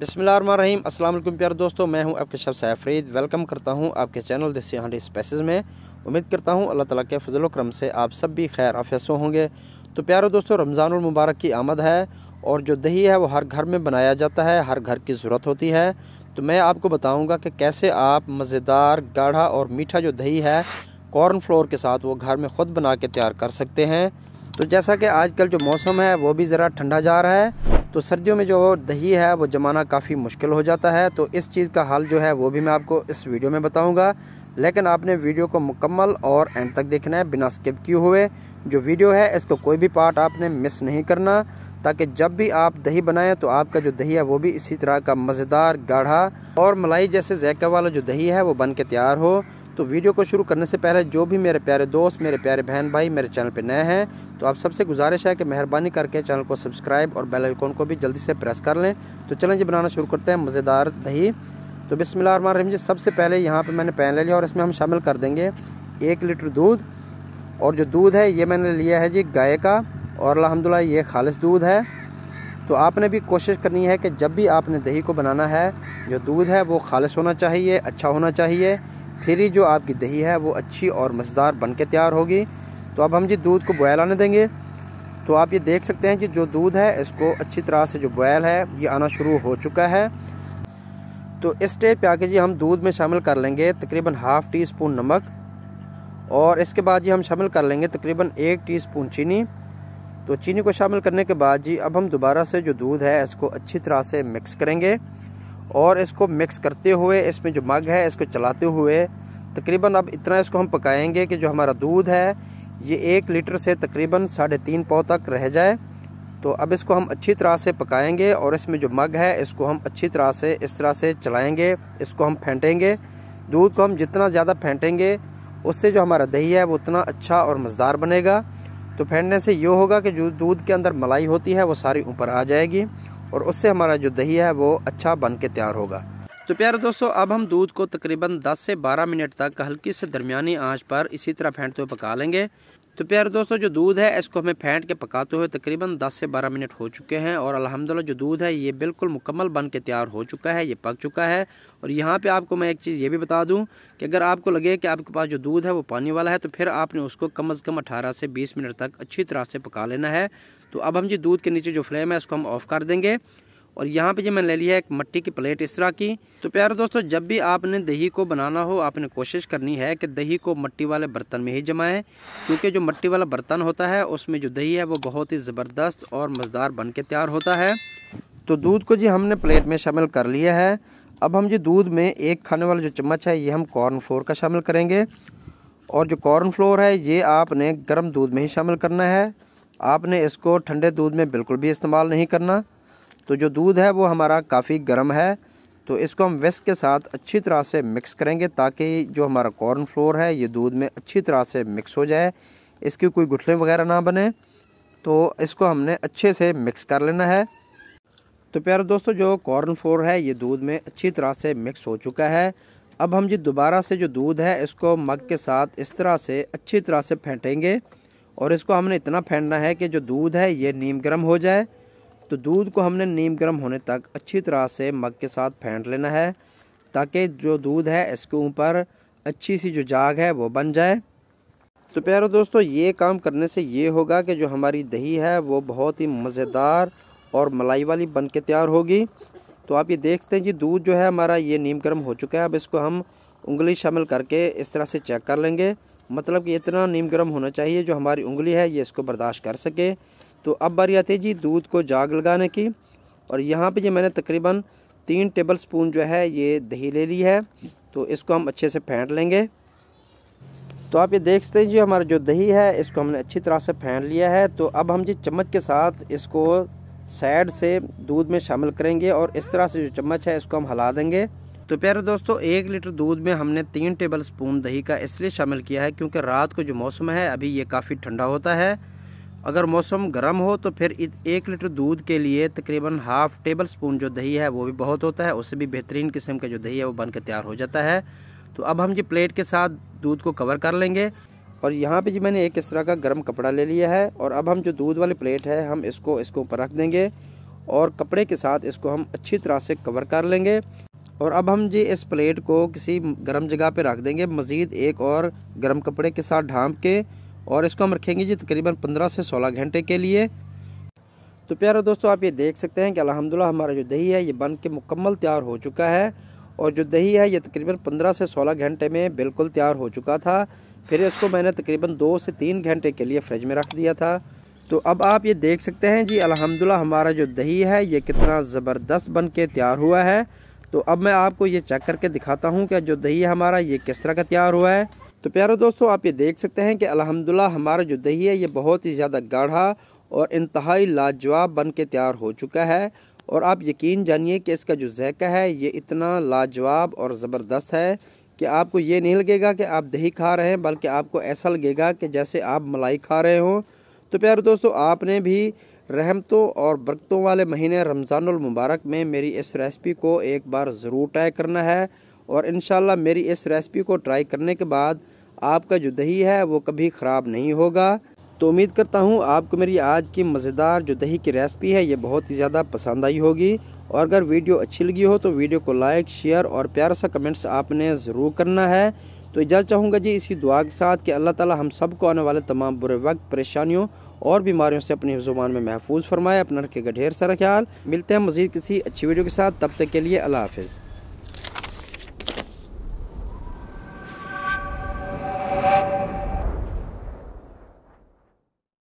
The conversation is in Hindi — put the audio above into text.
बिसमीम असल प्यार दोस्तों मैं हूं आपके शब सैफरीद वेलकम करता हूं आपके चैनल द हंडी स्पेसिस में उम्मीद करता हूं अल्लाह ताला के फजल करम से आप सब भी खैर आफियसों होंगे तो प्यारे दोस्तों रमज़ान मुबारक की आमद है और जो दही है वो हर घर में बनाया जाता है हर घर की ज़रूरत होती है तो मैं आपको बताऊँगा कि कैसे आप मज़ेदार गाढ़ा और मीठा जो दही है कॉर्न फ्लोर के साथ वो घर में ख़ुद बना के तैयार कर सकते हैं तो जैसा कि आजकल जो मौसम है वो भी ज़रा ठंडा जा रहा है तो सर्दियों में जो दही है वो जमाना काफ़ी मुश्किल हो जाता है तो इस चीज़ का हाल जो है वो भी मैं आपको इस वीडियो में बताऊँगा लेकिन आपने वीडियो को मुकम्मल और एंड तक देखना है बिना स्किप किए हुए जो वीडियो है इसको कोई भी पार्ट आपने मिस नहीं करना ताकि जब भी आप दही बनाएं तो आपका जो दही है वो भी इसी तरह का मज़ेदार गाढ़ा और मलाई जैसे जैका वाला जो दही है वो बन के तैयार हो तो वीडियो को शुरू करने से पहले जो भी मेरे प्यारे दोस्त मेरे प्यारे बहन भाई मेरे चैनल पर नए हैं तो आप सबसे गुजारिश है कि मेहरबानी करके चैनल को सब्सक्राइब और बेल आइकॉन को भी जल्दी से प्रेस कर लें तो चलें जी बनाना शुरू करते हैं मज़ेदार दही तो बिसमिल्ल रहीम जी सबसे पहले यहाँ पर मैंने पैन ले लिया और इसमें हम शामिल कर देंगे एक लीटर दूध और जो दूध है ये मैंने लिया है जी गाय का और अलहमदिल्ला ये खालिश दूध है तो आपने भी कोशिश करनी है कि जब भी आपने दही को बनाना है जो दूध है वो खालिश होना चाहिए अच्छा होना चाहिए फिर ही जो आपकी दही है वो अच्छी और मज़ेदार बन के तैयार होगी तो अब हम जी दूध को बॉयल आने देंगे तो आप ये देख सकते हैं कि जो दूध है इसको अच्छी तरह से जो बॉयल है ये आना शुरू हो चुका है तो इस स्टेज पे आके जी हम दूध में शामिल कर लेंगे तकरीबन हाफ़ टी स्पून नमक और इसके बाद जी हम शामिल कर लेंगे तकरीबन एक टी स्पून चीनी तो चीनी को शामिल करने के बाद जी अब हम दोबारा से जो दूध है इसको अच्छी तरह से मिक्स करेंगे और इसको मिक्स करते हुए इसमें जो मग है इसको चलाते हुए तकरीबन अब इतना इसको हम पकाएंगे कि जो हमारा दूध है ये एक लीटर से तकरीबन साढ़े तीन पाव तक रह जाए तो अब इसको हम अच्छी तरह से पकाएंगे और इसमें जो मग है इसको हम अच्छी तरह से इस तरह से चलाएंगे इसको हम फेंटेंगे दूध को हम जितना ज़्यादा फेंटेंगे उससे जो हमारा दही है वो उतना अच्छा और मज़ेदार बनेगा तो फेंटने से ये होगा कि जो दूध के अंदर मलाई होती है वो सारी ऊपर आ जाएगी और उससे हमारा जो दही है वो अच्छा बन के तैयार होगा तो प्यारे दोस्तों अब हम दूध को तकरीबन 10 से 12 मिनट तक हल्की से दरमियानी आंच पर इसी तरह फेंटते हुए पका लेंगे तो प्यारे दोस्तों जो दूध है इसको हमें फेंट के पकाते हुए तकरीबन 10 से 12 मिनट हो चुके हैं और अल्हम्दुलिल्लाह जो दूध है ये बिल्कुल मुकम्मल बन के तैयार हो चुका है ये पक चुका है और यहाँ पे आपको मैं एक चीज़ ये भी बता दूँ कि अगर आपको लगे कि आपके पास जो दूध है वो पानी वाला है तो फिर आपने उसको कम अज़ कम अठारह से बीस मिनट तक अच्छी तरह से पका लेना है तो अब हम जी दूध के नीचे जो फ्लेम है उसको हम ऑफ़ कर देंगे और यहाँ पे जी मैंने ले लिया है एक मट्टी की प्लेट इस तरह की तो प्यारे दोस्तों जब भी आपने दही को बनाना हो आपने कोशिश करनी है कि दही को मट्टी वाले बर्तन में ही जमाएं क्योंकि जो मट्टी वाला बर्तन होता है उसमें जो दही है वो बहुत ही ज़बरदस्त और मज़ेदार बन के तैयार होता है तो दूध को जी हमने प्लेट में शामिल कर लिया है अब हम जी दूध में एक खाने वाला जो चम्मच है ये हम कॉर्नफ्लोर का शामिल करेंगे और जो कॉर्नफ्लोर है ये आपने गर्म दूध में ही शामिल करना है आपने इसको ठंडे दूध में बिल्कुल भी इस्तेमाल नहीं करना तो जो दूध है वो हमारा काफ़ी गर्म है तो इसको हम विस्क के साथ अच्छी तरह से मिक्स करेंगे ताकि जो हमारा कॉर्न फ्लोर है ये दूध में अच्छी तरह से मिक्स हो जाए इसकी कोई गुठले वगैरह ना बने तो इसको हमने अच्छे से मिक्स कर लेना है तो प्यारे दोस्तों जो कॉर्न फ्लोर है ये दूध में अच्छी तरह से मिक्स हो चुका है अब हम जी दोबारा से जो दूध है इसको मग के साथ इस तरह से अच्छी तरह से फेंटेंगे और इसको हमने इतना फेंटना है कि जो दूध है ये नीम गर्म हो जाए तो दूध को हमने नीम गर्म होने तक अच्छी तरह से मग के साथ फेंट लेना है ताकि जो दूध है इसके ऊपर अच्छी सी जो जाग है वो बन जाए तो प्यारों दोस्तों ये काम करने से ये होगा कि जो हमारी दही है वो बहुत ही मज़ेदार और मलाई वाली बन के तैयार होगी तो आप ये देखते हैं जी दूध जो है हमारा ये नीम गर्म हो चुका है अब इसको हम उंगली शामिल करके इस तरह से चेक कर लेंगे मतलब कि इतना नीम गर्म होना चाहिए जो हमारी उंगली है ये इसको बर्दाश्त कर सके तो अब बारी आती है जी दूध को जाग लगाने की और यहाँ पे जो मैंने तकरीबन तीन टेबल स्पून जो है ये दही ले ली है तो इसको हम अच्छे से फेंट लेंगे तो आप ये देख सकते हैं जी हमारा जो दही है इसको हमने अच्छी तरह से फेंट लिया है तो अब हम जी चम्मच के साथ इसको साइड से दूध में शामिल करेंगे और इस तरह से जो चम्मच है इसको हम हिला देंगे तो प्यारे दोस्तों एक लीटर दूध में हमने तीन टेबल स्पून दही का इसलिए शामिल किया है क्योंकि रात को जो मौसम है अभी ये काफ़ी ठंडा होता है अगर मौसम गर्म हो तो फिर एक लीटर दूध के लिए तकरीबन हाफ़ टेबल स्पून जो दही है वो भी बहुत होता है उससे भी बेहतरीन किस्म का जो दही है वो बन तैयार हो जाता है तो अब हम ये प्लेट के साथ दूध को कवर कर लेंगे और यहाँ पे जी मैंने एक इस तरह का गर्म कपड़ा ले लिया है और अब हम जो दूध वाली प्लेट है हम इसको इसको ऊपर रख देंगे और कपड़े के साथ इसको हम अच्छी तरह से कवर कर लेंगे और अब हम जी इस प्लेट को किसी गर्म जगह पर रख देंगे मज़ीद एक और गर्म कपड़े के साथ ढांप के और इसको हम रखेंगे जी तकरीबन पंद्रह से सोलह घंटे के लिए तो प्यारे दोस्तों आप ये देख सकते हैं कि अलहमदिल्ला हमारा जो दही है ये बन के मुकम्मल तैयार हो चुका है और जो दही है ये तकरीबन पंद्रह से सोलह घंटे में बिल्कुल तैयार हो चुका था फिर इसको मैंने तकरीबन दो से तीन घंटे के लिए फ्रिज में रख दिया था तो अब आप ये देख सकते हैं जी अलहमदिल्ला हमारा जो दही है ये कितना ज़बरदस्त बन के तैयार हुआ है तो अब मैं आपको ये चेक करके दिखाता हूँ कि जो दही है हमारा ये किस तरह का तैयार हुआ है तो प्यारे दोस्तों आप ये देख सकते हैं कि अलहमदिल्ला हमारा जो दही है ये बहुत ही ज़्यादा गाढ़ा और इंतहाई लाजवाब बन के तैयार हो चुका है और आप यकीन जानिए कि इसका जो जैक़ा है ये इतना लाजवाब और ज़बरदस्त है कि आपको ये नहीं लगेगा कि आप दही खा रहे हैं बल्कि आपको ऐसा लगेगा कि जैसे आप मलाई खा रहे हों तो प्यारे दोस्तों आपने भी रहमतों और बरकतों वाले महीने रमज़ानमबारक में मेरी इस रेसिपी को एक बार ज़रूर ट्राई करना है और इन मेरी इस रेसिपी को ट्राई करने के बाद आपका जो दही है वो कभी ख़राब नहीं होगा तो उम्मीद करता हूँ आपको मेरी आज की मज़ेदार जो दही की रेसिपी है ये बहुत ही ज़्यादा पसंद आई होगी और अगर वीडियो अच्छी लगी हो तो वीडियो को लाइक शेयर और प्यारा सा कमेंट्स आपने ज़रूर करना है तो इजाज़त चाहूँगा जी इसी दुआ के साथ कि अल्लाह ताला हम सब को आने वाले तमाम बुरे वक्त परेशानियों और बीमारियों से अपनी जुबान में महफूज फरमाए अपना रखेगा ढेर सारा ख्याल मिलते हैं मजीद किसी अच्छी वीडियो के साथ तब तक के लिए अल्लाह हाफिज़